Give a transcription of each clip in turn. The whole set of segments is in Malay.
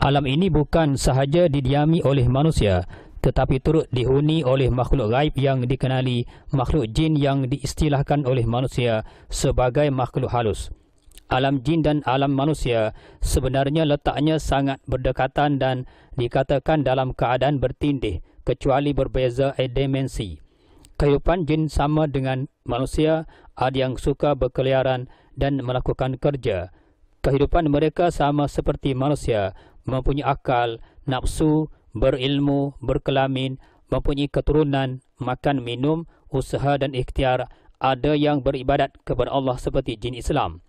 Alam ini bukan sahaja didiami oleh manusia, tetapi turut dihuni oleh makhluk gaib yang dikenali makhluk jin yang diistilahkan oleh manusia sebagai makhluk halus. Alam jin dan alam manusia sebenarnya letaknya sangat berdekatan dan dikatakan dalam keadaan bertindih kecuali berbeza dimensi. Kehidupan jin sama dengan manusia ada yang suka berkeliaran dan melakukan kerja. Kehidupan mereka sama seperti manusia, mempunyai akal, nafsu, berilmu, berkelamin, mempunyai keturunan, makan, minum, usaha dan ikhtiar. Ada yang beribadat kepada Allah seperti jin Islam.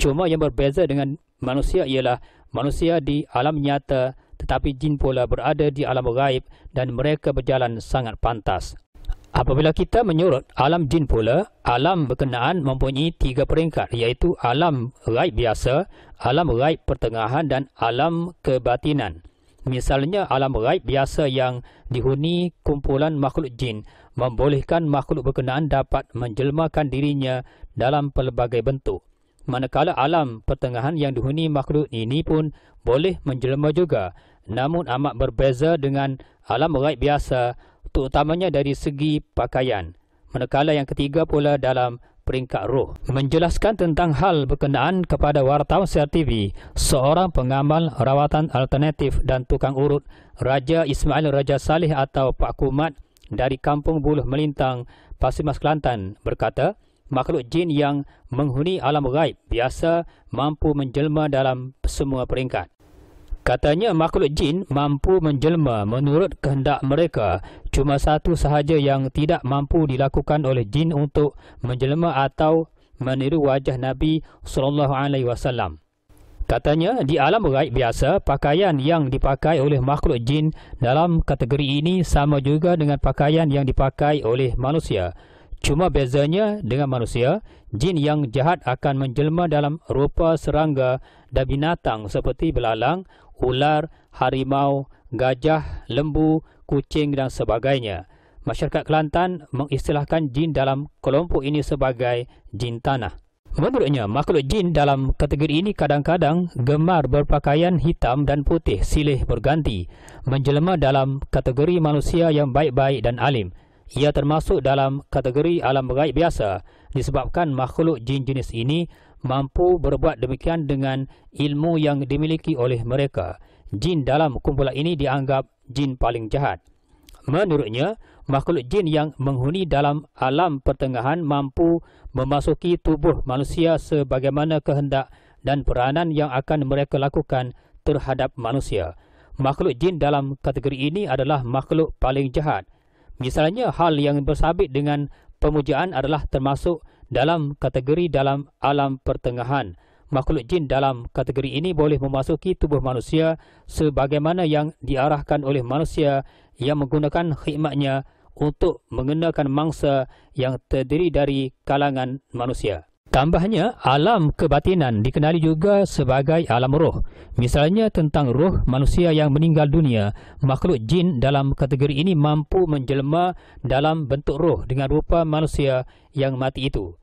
Cuma yang berbeza dengan manusia ialah manusia di alam nyata tetapi jin pula berada di alam gaib dan mereka berjalan sangat pantas. Apabila kita menyurut alam jin pula, alam berkenaan mempunyai tiga peringkat iaitu alam gaib biasa, alam gaib pertengahan dan alam kebatinan. Misalnya alam gaib biasa yang dihuni kumpulan makhluk jin membolehkan makhluk berkenaan dapat menjelmakan dirinya dalam pelbagai bentuk. Manakala alam pertengahan yang dihuni makhluk ini pun boleh menjelma juga namun amat berbeza dengan alam ghaib biasa terutamanya dari segi pakaian. Manakala yang ketiga pula dalam peringkat roh. Menjelaskan tentang hal berkenaan kepada wartawan CRTV, seorang pengamal rawatan alternatif dan tukang urut Raja Ismail Raja Saleh atau Pak Kumat dari Kampung Buluh Melintang, Pasir Mas Kelantan berkata, makhluk jin yang menghuni alam gaib biasa mampu menjelma dalam semua peringkat. Katanya makhluk jin mampu menjelma menurut kehendak mereka. Cuma satu sahaja yang tidak mampu dilakukan oleh jin untuk menjelma atau meniru wajah Nabi SAW. Katanya, di alam raib biasa, pakaian yang dipakai oleh makhluk jin dalam kategori ini sama juga dengan pakaian yang dipakai oleh manusia. Cuma bezanya dengan manusia, jin yang jahat akan menjelma dalam rupa serangga dan binatang seperti belalang, ular, harimau, gajah, lembu, kucing dan sebagainya. Masyarakat Kelantan mengistilahkan jin dalam kelompok ini sebagai jin tanah. Menurutnya, makhluk jin dalam kategori ini kadang-kadang gemar berpakaian hitam dan putih silih berganti, menjelma dalam kategori manusia yang baik-baik dan alim. Ia termasuk dalam kategori alam gaib biasa disebabkan makhluk jin jenis ini mampu berbuat demikian dengan ilmu yang dimiliki oleh mereka. Jin dalam kumpulan ini dianggap jin paling jahat. Menurutnya, makhluk jin yang menghuni dalam alam pertengahan mampu memasuki tubuh manusia sebagaimana kehendak dan peranan yang akan mereka lakukan terhadap manusia. Makhluk jin dalam kategori ini adalah makhluk paling jahat. Misalnya, hal yang bersabit dengan pemujaan adalah termasuk dalam kategori dalam alam pertengahan. Makhluk jin dalam kategori ini boleh memasuki tubuh manusia sebagaimana yang diarahkan oleh manusia yang menggunakan khidmatnya untuk mengenakan mangsa yang terdiri dari kalangan manusia. Tambahnya, alam kebatinan dikenali juga sebagai alam roh. Misalnya tentang roh manusia yang meninggal dunia, makhluk jin dalam kategori ini mampu menjelma dalam bentuk roh dengan rupa manusia yang mati itu.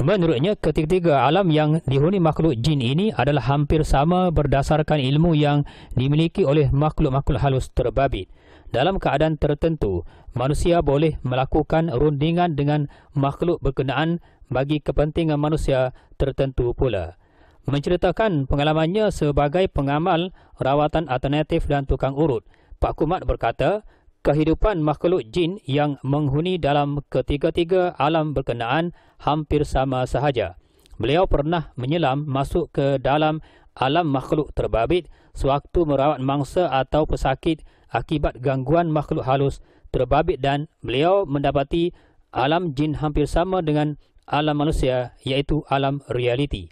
Menurutnya, ketiga-tiga alam yang dihuni makhluk jin ini adalah hampir sama berdasarkan ilmu yang dimiliki oleh makhluk-makhluk halus terbabit. Dalam keadaan tertentu, manusia boleh melakukan rundingan dengan makhluk berkenaan bagi kepentingan manusia tertentu pula. Menceritakan pengalamannya sebagai pengamal rawatan alternatif dan tukang urut, Pak Kumat berkata, kehidupan makhluk jin yang menghuni dalam ketiga-tiga alam berkenaan hampir sama sahaja. Beliau pernah menyelam masuk ke dalam alam makhluk terbabit sewaktu merawat mangsa atau pesakit akibat gangguan makhluk halus terbabit dan beliau mendapati alam jin hampir sama dengan alam manusia iaitu alam realiti.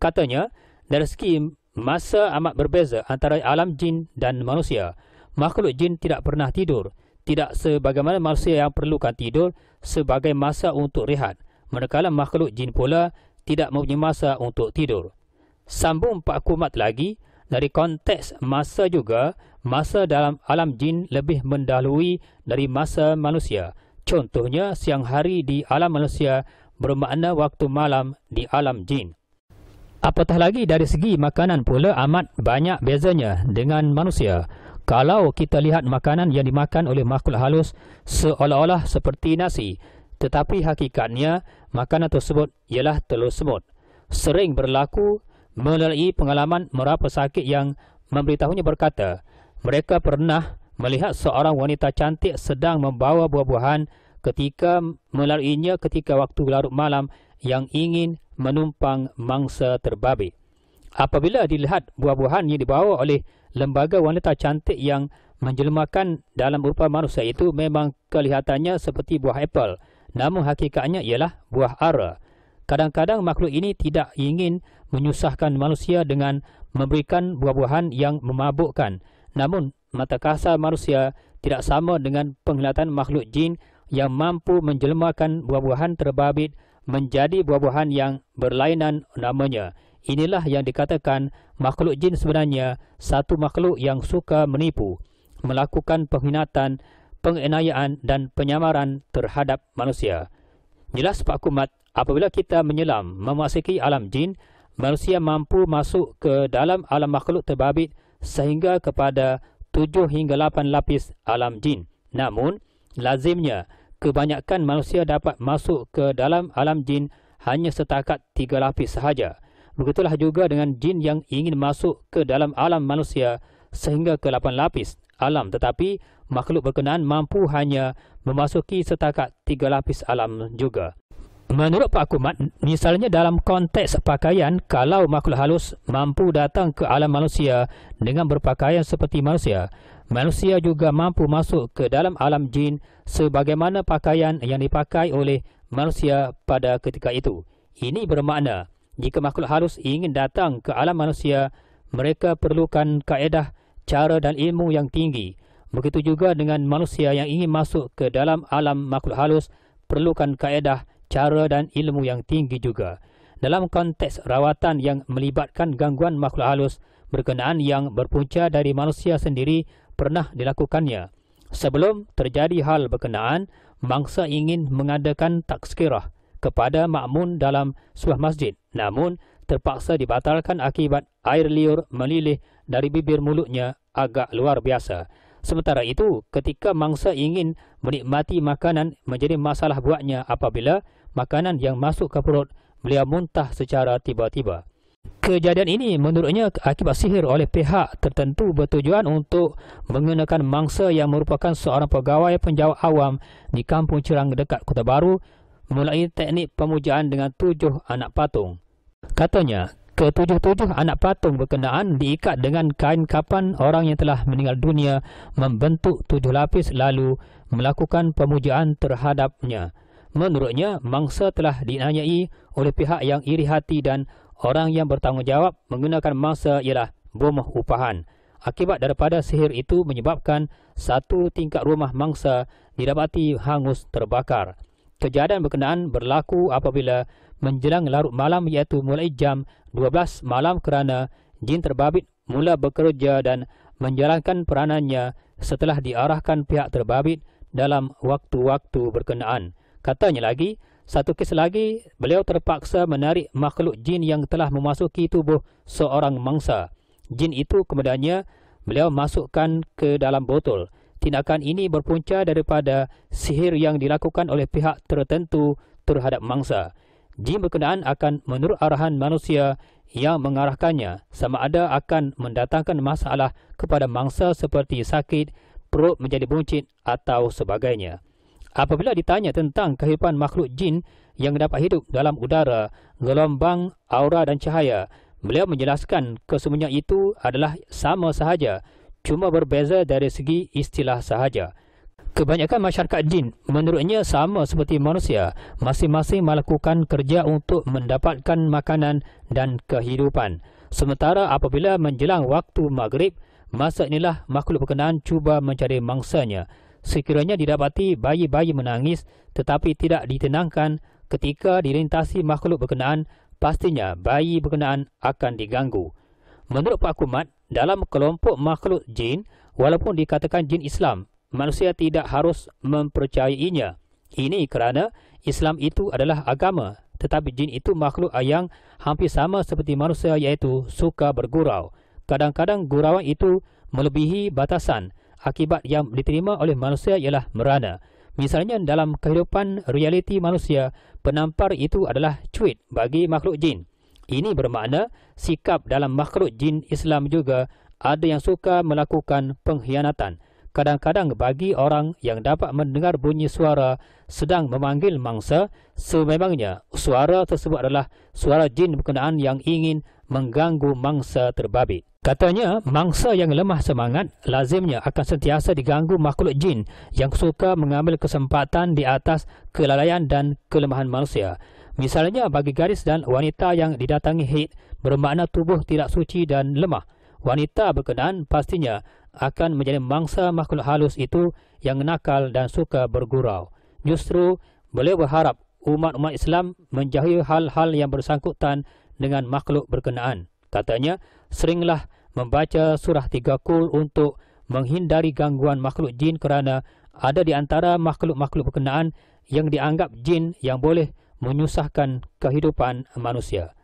Katanya, dari segi masa amat berbeza antara alam jin dan manusia, makhluk jin tidak pernah tidur. Tidak sebagaimana manusia yang perlukan tidur sebagai masa untuk rehat. Manakala makhluk jin pula tidak mempunyai masa untuk tidur. Sambung empat kumat lagi, dari konteks masa juga, masa dalam alam jin lebih mendahului dari masa manusia. Contohnya, siang hari di alam manusia bermakna waktu malam di alam jin. Apatah lagi dari segi makanan pula amat banyak bezanya dengan manusia. Kalau kita lihat makanan yang dimakan oleh makhluk halus seolah-olah seperti nasi, tetapi hakikatnya makanan tersebut ialah telur semut. Sering berlaku melalui pengalaman merapa sakit yang memberitahunya berkata, mereka pernah melihat seorang wanita cantik sedang membawa buah-buahan ketika melaluinya ketika waktu larut malam yang ingin menumpang mangsa terbabit. Apabila dilihat buah-buahan yang dibawa oleh lembaga wanita cantik yang menjelmakan dalam rupa manusia itu memang kelihatannya seperti buah apple. Namun hakikatnya ialah buah ara. Kadang-kadang makhluk ini tidak ingin menyusahkan manusia dengan memberikan buah-buahan yang memabukkan. Namun mata kasar manusia tidak sama dengan penglihatan makhluk jin yang mampu menjelmakan buah-buahan terbabit menjadi buah-buahan yang berlainan namanya. Inilah yang dikatakan makhluk jin sebenarnya satu makhluk yang suka menipu, melakukan penghinatan, pengenayaan dan penyamaran terhadap manusia. Jelas Pak Kumat, apabila kita menyelam memasuki alam jin, manusia mampu masuk ke dalam alam makhluk terbabit sehingga kepada tujuh hingga lapan lapis alam jin. Namun, lazimnya kebanyakan manusia dapat masuk ke dalam alam jin hanya setakat tiga lapis sahaja. Begitulah juga dengan jin yang ingin masuk ke dalam alam manusia sehingga ke lapan lapis alam. Tetapi makhluk berkenaan mampu hanya memasuki setakat tiga lapis alam juga. Menurut Pak Kumat, misalnya dalam konteks pakaian, kalau makhluk halus mampu datang ke alam manusia dengan berpakaian seperti manusia, manusia juga mampu masuk ke dalam alam jin sebagaimana pakaian yang dipakai oleh manusia pada ketika itu. Ini bermakna jika makhluk halus ingin datang ke alam manusia, mereka perlukan kaedah, cara dan ilmu yang tinggi. Begitu juga dengan manusia yang ingin masuk ke dalam alam makhluk halus, perlukan kaedah, cara dan ilmu yang tinggi juga. Dalam konteks rawatan yang melibatkan gangguan makhluk halus, berkenaan yang berpunca dari manusia sendiri pernah dilakukannya. Sebelum terjadi hal berkenaan, mangsa ingin mengadakan takskirah kepada makmun dalam suah masjid namun terpaksa dibatalkan akibat air liur melilih dari bibir mulutnya agak luar biasa. Sementara itu, ketika mangsa ingin menikmati makanan menjadi masalah buatnya apabila makanan yang masuk ke perut beliau muntah secara tiba-tiba. Kejadian ini menurutnya akibat sihir oleh pihak tertentu bertujuan untuk mengenakan mangsa yang merupakan seorang pegawai penjawat awam di kampung Cerang dekat Kota Baru memulai teknik pemujaan dengan tujuh anak patung. Katanya, ketujuh-tujuh anak patung berkenaan diikat dengan kain kapan orang yang telah meninggal dunia membentuk tujuh lapis lalu melakukan pemujaan terhadapnya. Menurutnya, mangsa telah dinanyai oleh pihak yang iri hati dan orang yang bertanggungjawab menggunakan mangsa ialah bomoh upahan. Akibat daripada sihir itu menyebabkan satu tingkat rumah mangsa didapati hangus terbakar kejadian berkenaan berlaku apabila menjelang larut malam iaitu mulai jam 12 malam kerana jin terbabit mula bekerja dan menjalankan peranannya setelah diarahkan pihak terbabit dalam waktu-waktu berkenaan. Katanya lagi, satu kes lagi, beliau terpaksa menarik makhluk jin yang telah memasuki tubuh seorang mangsa. Jin itu kemudiannya beliau masukkan ke dalam botol tindakan ini berpunca daripada sihir yang dilakukan oleh pihak tertentu terhadap mangsa. Jin berkenaan akan menurut arahan manusia yang mengarahkannya sama ada akan mendatangkan masalah kepada mangsa seperti sakit, perut menjadi buncit atau sebagainya. Apabila ditanya tentang kehidupan makhluk jin yang dapat hidup dalam udara, gelombang, aura dan cahaya, beliau menjelaskan kesemuanya itu adalah sama sahaja cuma berbeza dari segi istilah sahaja. Kebanyakan masyarakat jin menurutnya sama seperti manusia, masing-masing melakukan kerja untuk mendapatkan makanan dan kehidupan. Sementara apabila menjelang waktu maghrib, masa inilah makhluk berkenaan cuba mencari mangsanya. Sekiranya didapati bayi-bayi menangis tetapi tidak ditenangkan ketika dilintasi makhluk berkenaan, pastinya bayi berkenaan akan diganggu. Menurut Pak Kumat, dalam kelompok makhluk jin walaupun dikatakan jin Islam. Manusia tidak harus mempercayainya. Ini kerana Islam itu adalah agama. Tetapi jin itu makhluk yang hampir sama seperti manusia iaitu suka bergurau. Kadang-kadang gurauan itu melebihi batasan. Akibat yang diterima oleh manusia ialah merana. Misalnya dalam kehidupan realiti manusia, penampar itu adalah cuit bagi makhluk jin. Ini bermakna sikap dalam makhluk jin Islam juga ada yang suka melakukan pengkhianatan. Kadang-kadang bagi orang yang dapat mendengar bunyi suara sedang memanggil mangsa, sememangnya suara tersebut adalah suara jin berkenaan yang ingin mengganggu mangsa terbabit. Katanya, mangsa yang lemah semangat lazimnya akan sentiasa diganggu makhluk jin yang suka mengambil kesempatan di atas kelalaian dan kelemahan manusia. Misalnya bagi garis dan wanita yang didatangi hit bermakna tubuh tidak suci dan lemah. Wanita berkenaan pastinya akan menjadi mangsa makhluk halus itu yang nakal dan suka bergurau. Justru boleh berharap umat-umat Islam menjauhi hal-hal yang bersangkutan dengan makhluk berkenaan. Katanya, seringlah membaca surah tiga kul untuk menghindari gangguan makhluk jin kerana ada di antara makhluk-makhluk berkenaan yang dianggap jin yang boleh berkenaan menyusahkan kehidupan manusia.